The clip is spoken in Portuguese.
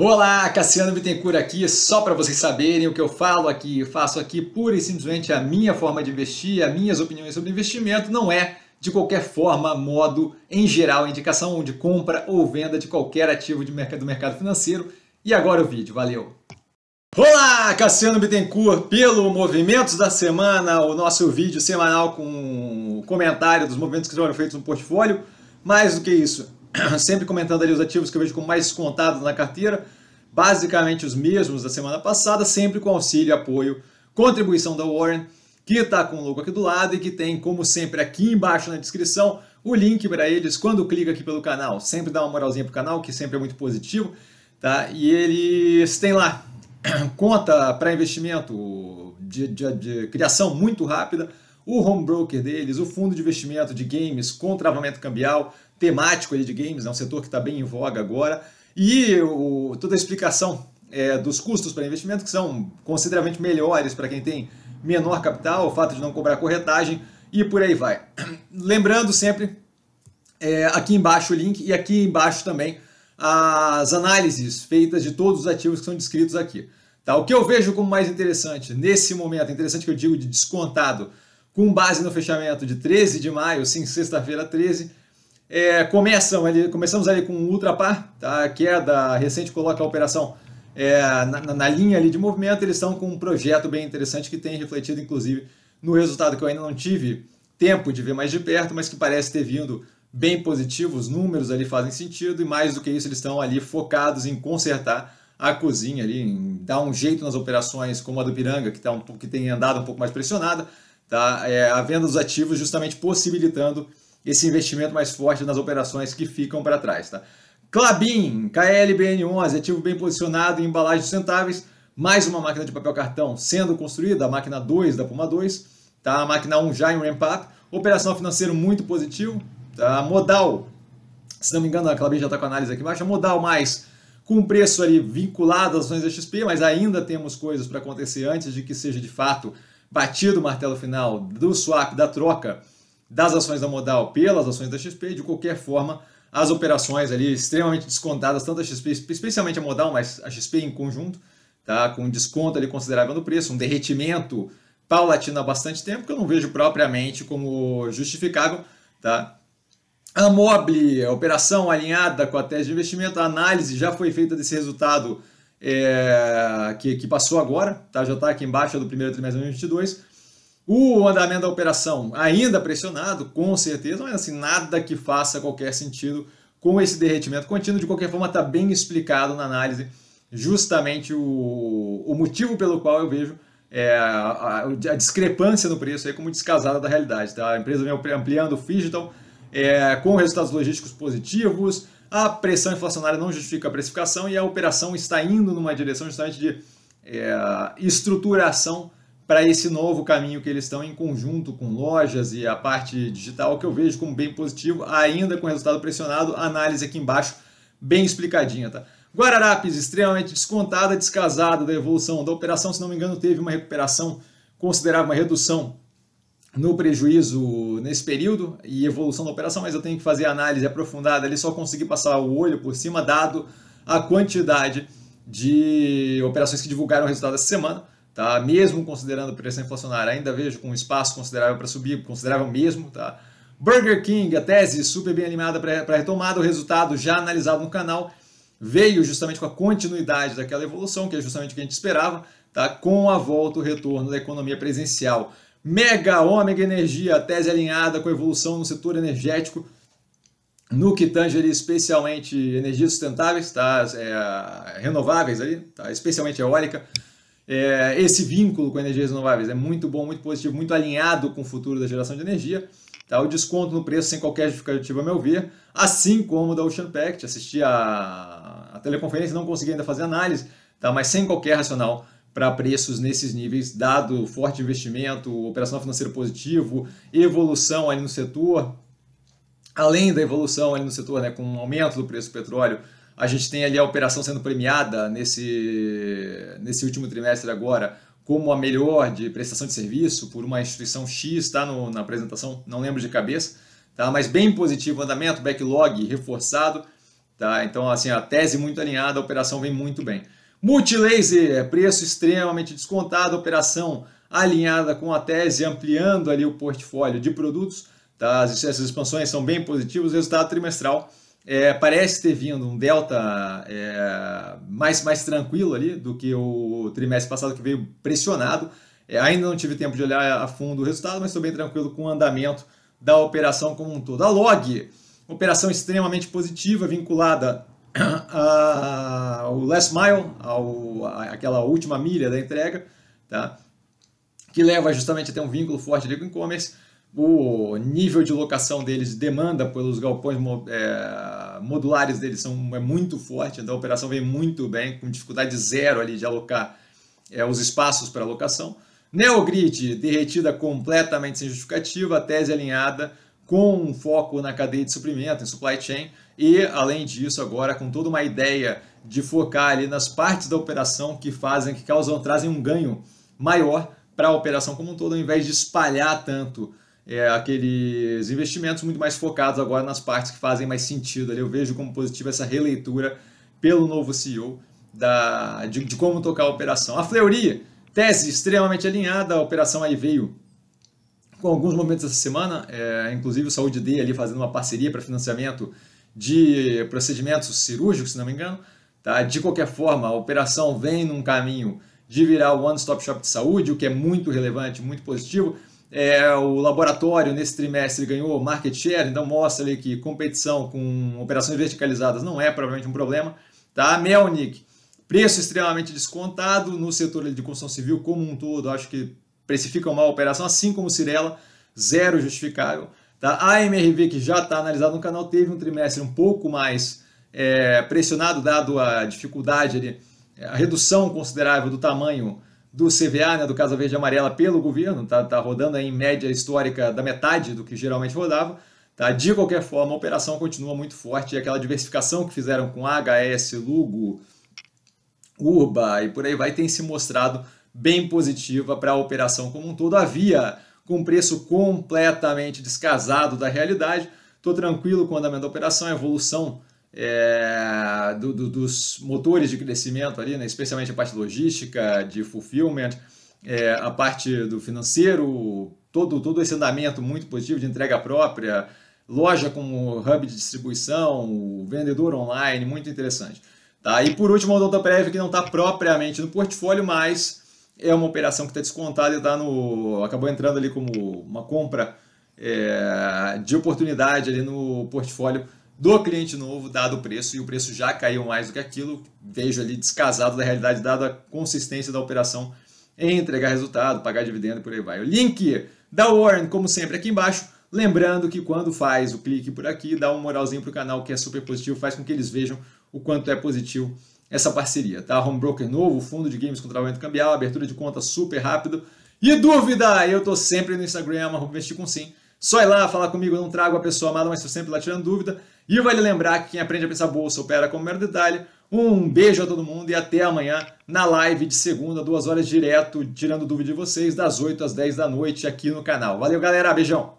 Olá, Cassiano Bittencourt aqui, só para vocês saberem o que eu falo aqui, eu faço aqui pura e simplesmente a minha forma de investir, as minhas opiniões sobre investimento, não é de qualquer forma, modo, em geral, indicação de compra ou venda de qualquer ativo de mercado, do mercado financeiro. E agora o vídeo, valeu! Olá, Cassiano Bittencourt, pelo Movimentos da Semana, o nosso vídeo semanal com comentário dos movimentos que foram feitos no portfólio. Mais do que isso, sempre comentando ali os ativos que eu vejo como mais descontados na carteira, basicamente os mesmos da semana passada, sempre com auxílio, apoio, contribuição da Warren, que está com o logo aqui do lado e que tem, como sempre, aqui embaixo na descrição, o link para eles quando clica aqui pelo canal. Sempre dá uma moralzinha para o canal, que sempre é muito positivo. Tá? E eles têm lá conta para investimento de, de, de, criação muito rápida, o home broker deles, o fundo de investimento de games com travamento cambial, temático ali de games, é um setor que está bem em voga agora, e o, toda a explicação é, dos custos para investimento, que são consideravelmente melhores para quem tem menor capital, o fato de não cobrar corretagem e por aí vai. Lembrando sempre, é, aqui embaixo o link e aqui embaixo também as análises feitas de todos os ativos que são descritos aqui. Tá? O que eu vejo como mais interessante nesse momento, interessante que eu digo de descontado, com base no fechamento de 13 de maio, sim, sexta-feira 13, é, começam ali, começamos ali com um ultrapar, tá? a queda recente coloca a operação é, na, na, linha ali de movimento, eles estão com um projeto bem interessante que tem refletido inclusive no resultado que eu ainda não tive tempo de ver mais de perto, mas que parece ter vindo bem positivo, os números ali fazem sentido e mais do que isso eles estão ali focados em consertar a cozinha ali, em dar um jeito nas operações como a do Piranga, que, tá um, que tem andado um pouco mais pressionada, tá? É, a venda dos ativos justamente possibilitando esse investimento mais forte nas operações que ficam para trás. Tá? Clabin, KLBN11, ativo bem posicionado em embalagens sustentáveis, mais uma máquina de papel cartão sendo construída, a máquina 2 da Puma 2, tá? a máquina 1 já em ramp-up, operação financeira muito positiva, tá? modal, se não me engano a Clabin já está com análise aqui embaixo, modal mais com preço ali vinculado às ações da XP, mas ainda temos coisas para acontecer antes de que seja de fato batido o martelo final do swap, da troca, das ações da Modal pelas ações da XP, de qualquer forma, as operações ali extremamente descontadas, tanto a XP, especialmente a Modal, mas a XP em conjunto, tá? com um desconto ali considerável no preço, um derretimento paulatino há bastante tempo, que eu não vejo propriamente como justificável. Tá? A Mobile, a operação alinhada com a tese de investimento, a análise já foi feita desse resultado é, que, que, passou agora, tá? já está aqui embaixo do primeiro trimestre de 2022. O andamento da operação ainda pressionado, com certeza, mas assim, nada que faça qualquer sentido com esse derretimento contínuo. De qualquer forma, está bem explicado na análise justamente o, o motivo pelo qual eu vejo é, a, a, discrepância no preço aí como descasada da realidade. Tá? A empresa vem ampliando o Figital então, é, com resultados logísticos positivos, a pressão inflacionária não justifica a precificação e a operação está indo numa direção justamente de é, estruturação para esse novo caminho que eles estão em conjunto com lojas e a parte digital, que eu vejo como bem positivo, ainda com resultado pressionado, análise aqui embaixo bem explicadinha, tá? Guararapes extremamente descontada, descasada da evolução da operação, se não me engano, teve uma recuperação considerável, uma redução no prejuízo nesse período e evolução da operação, mas eu tenho que fazer análise aprofundada ali, só consegui passar o olho por cima, dado a quantidade de operações que divulgaram o resultado essa semana. Tá? Mesmo considerando a pressão inflacionária, ainda vejo com espaço considerável para subir, considerável mesmo. Tá? Burger King, a tese super bem animada para retomada, o resultado já analisado no canal veio justamente com a continuidade daquela evolução, que é justamente o que a gente esperava, tá? com a volta, o retorno da economia presencial. Mega Ômega Energia, a tese alinhada com a evolução no setor energético, no que tange ali especialmente energias sustentáveis, tá? É, renováveis ali, tá? especialmente eólica, é, esse vínculo com energias renováveis é muito bom, muito positivo, muito alinhado com o futuro da geração de energia. Tá? O desconto no preço sem qualquer justificativa, a meu ver, assim como o da Ocean Pact. Assisti a, a teleconferência, não consegui ainda fazer análise, tá? mas sem qualquer racional para preços nesses níveis, dado forte investimento, operação financeira positivo, evolução ali no setor, além da evolução ali no setor, né, com o aumento do preço do petróleo, a gente tem ali a operação sendo premiada nesse, nesse último trimestre agora como a melhor de prestação de serviço por uma instituição X, tá? na apresentação, não lembro de cabeça, tá? Mas bem positivo andamento, backlog reforçado, tá? Então, assim, a tese muito alinhada, a operação vem muito bem. Multilaser, preço extremamente descontado, operação alinhada com a tese, ampliando ali o portfólio de produtos, tá? Essas expansões são bem positivas, resultado trimestral é, parece ter vindo um delta é, mais, mais tranquilo ali do que o trimestre passado, que veio pressionado. É, ainda não tive tempo de olhar a fundo o resultado, mas estou bem tranquilo com o andamento da operação como um todo. A Log, operação extremamente positiva, vinculada ao Last Mile, ao, aquela última milha da entrega, tá? que leva justamente a ter um vínculo forte ali com o e-commerce o nível de locação deles demanda pelos galpões é, modulares deles são, é muito forte, então a operação vem muito bem, com dificuldade zero ali de alocar é, os espaços para alocação. Neogrid, derretida completamente sem justificativa, tese alinhada com um foco na cadeia de suprimento, em supply chain, e além disso, agora com toda uma ideia de focar ali nas partes da operação que fazem, que causam, trazem um ganho maior para a operação como um todo, ao invés de espalhar tanto é, aqueles investimentos muito mais focados agora nas partes que fazem mais sentido. Eu vejo como positiva essa releitura pelo novo CEO da, de, de como tocar a operação. A Fleury, tese extremamente alinhada, a operação aí veio com alguns momentos essa semana, é, inclusive o Saúde D ali fazendo uma parceria para financiamento de procedimentos cirúrgicos, se não me engano. Tá? De qualquer forma, a operação vem num caminho de virar o one-stop shop de saúde, o que é muito relevante, muito positivo. É, o laboratório nesse trimestre ganhou market share, então mostra ali que competição com operações verticalizadas não é provavelmente um problema. Tá? Melnick, preço extremamente descontado no setor de construção civil como um todo, acho que precifica uma operação, assim como Cirela, zero justificável. Tá? A MRV, que já está analisado no canal, teve um trimestre um pouco mais é, pressionado, dado a dificuldade, ali, é, a redução considerável do tamanho do CVA, né, do Casa Verde e Amarela, pelo governo, está tá rodando aí, em média histórica da metade do que geralmente rodava. Tá? De qualquer forma, a operação continua muito forte e aquela diversificação que fizeram com HS, Lugo, Urba e por aí vai tem se mostrado bem positiva para a operação como um todo. Havia com preço completamente descasado da realidade. Estou tranquilo com o andamento da operação, a evolução é, do, do, dos motores de crescimento ali, né? especialmente a parte logística, de fulfillment, é, a parte do financeiro, todo, todo esse andamento muito positivo de entrega própria, loja como hub de distribuição, vendedor online, muito interessante. Tá? E por último, a Doutor Odontoprev, que não está propriamente no portfólio, mas é uma operação que está descontada e tá no, acabou entrando ali como uma compra é, de oportunidade ali no portfólio do cliente novo, dado o preço, e o preço já caiu mais do que aquilo, vejo ali descasado da realidade, dada a consistência da operação em entregar resultado, pagar dividendo e por aí vai. O link da Warren, como sempre, aqui embaixo. Lembrando que quando faz o clique por aqui, dá um moralzinho para o canal que é super positivo, faz com que eles vejam o quanto é positivo essa parceria, tá? Home Broker novo, fundo de games com travamento cambial, abertura de conta super rápido. E dúvida, eu tô sempre no Instagram, investir com sim. Só ir lá falar comigo, eu não trago a pessoa amada, mas estou sempre lá tirando dúvida. E vale lembrar que quem aprende a pensar bolsa opera como mero detalhe. Um beijo a todo mundo e até amanhã na live de segunda, duas horas direto, tirando dúvida de vocês, das 8 às 10 da noite aqui no canal. Valeu, galera. Beijão!